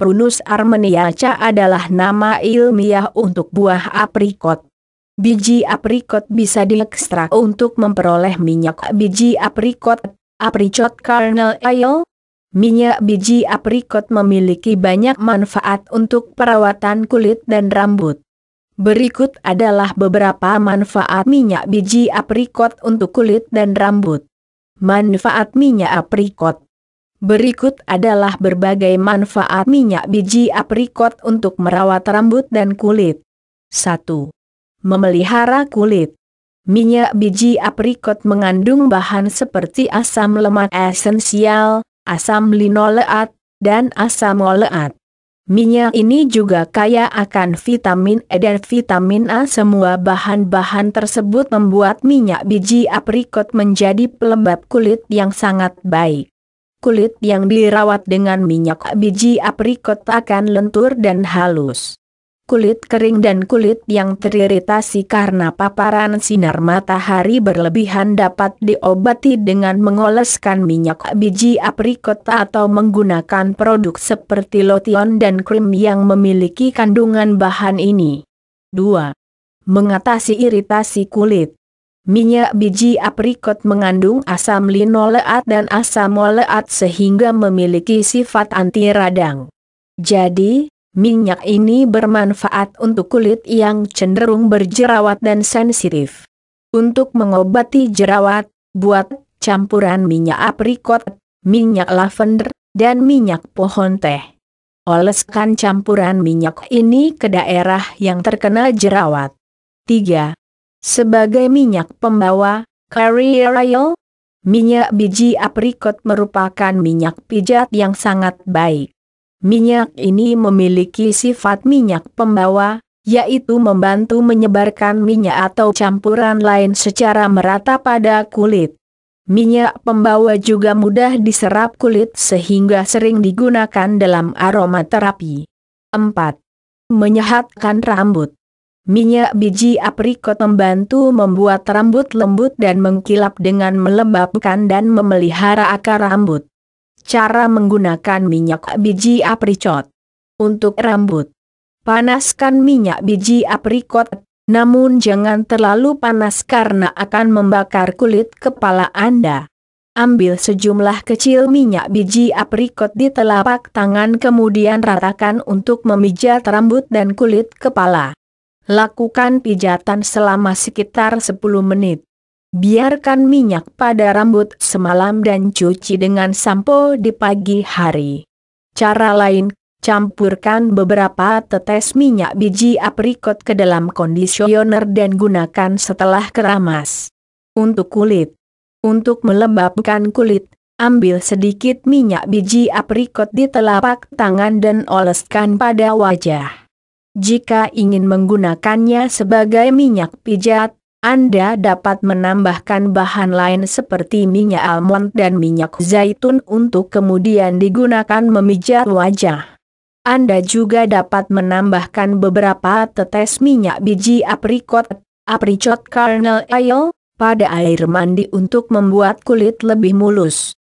Prunus armeniaca adalah nama ilmiah untuk buah aprikot. Biji aprikot bisa diekstrak untuk memperoleh minyak biji aprikot, apricot kernel oil. Minyak biji aprikot memiliki banyak manfaat untuk perawatan kulit dan rambut. Berikut adalah beberapa manfaat minyak biji aprikot untuk kulit dan rambut. Manfaat minyak aprikot Berikut adalah berbagai manfaat minyak biji aprikot untuk merawat rambut dan kulit. 1. Memelihara kulit. Minyak biji aprikot mengandung bahan seperti asam lemak esensial, asam linoleat, dan asam oleat. Minyak ini juga kaya akan vitamin E dan vitamin A. Semua bahan-bahan tersebut membuat minyak biji aprikot menjadi pelembab kulit yang sangat baik kulit yang dirawat dengan minyak biji aprikot akan lentur dan halus. Kulit kering dan kulit yang teriritasi karena paparan sinar matahari berlebihan dapat diobati dengan mengoleskan minyak biji aprikot atau menggunakan produk seperti lotion dan krim yang memiliki kandungan bahan ini. 2. Mengatasi iritasi kulit Minyak biji aprikot mengandung asam linoleat dan asam oleat sehingga memiliki sifat anti radang. Jadi, minyak ini bermanfaat untuk kulit yang cenderung berjerawat dan sensitif. Untuk mengobati jerawat, buat campuran minyak aprikot, minyak lavender, dan minyak pohon teh. Oleskan campuran minyak ini ke daerah yang terkena jerawat. 3. Sebagai minyak pembawa, carrier oil, minyak biji aprikot merupakan minyak pijat yang sangat baik. Minyak ini memiliki sifat minyak pembawa, yaitu membantu menyebarkan minyak atau campuran lain secara merata pada kulit. Minyak pembawa juga mudah diserap kulit sehingga sering digunakan dalam aromaterapi. 4. Menyehatkan rambut Minyak biji aprikot membantu membuat rambut lembut dan mengkilap dengan melembabkan dan memelihara akar rambut. Cara menggunakan minyak biji aprikot untuk rambut. Panaskan minyak biji aprikot, namun jangan terlalu panas karena akan membakar kulit kepala Anda. Ambil sejumlah kecil minyak biji aprikot di telapak tangan kemudian ratakan untuk memijat rambut dan kulit kepala. Lakukan pijatan selama sekitar 10 menit. Biarkan minyak pada rambut semalam dan cuci dengan sampo di pagi hari. Cara lain, campurkan beberapa tetes minyak biji aprikot ke dalam kondisioner dan gunakan setelah keramas. Untuk kulit. Untuk melembabkan kulit, ambil sedikit minyak biji aprikot di telapak tangan dan oleskan pada wajah. Jika ingin menggunakannya sebagai minyak pijat, Anda dapat menambahkan bahan lain seperti minyak almond dan minyak zaitun untuk kemudian digunakan memijat wajah. Anda juga dapat menambahkan beberapa tetes minyak biji aprikot, apricot kernel oil, pada air mandi untuk membuat kulit lebih mulus.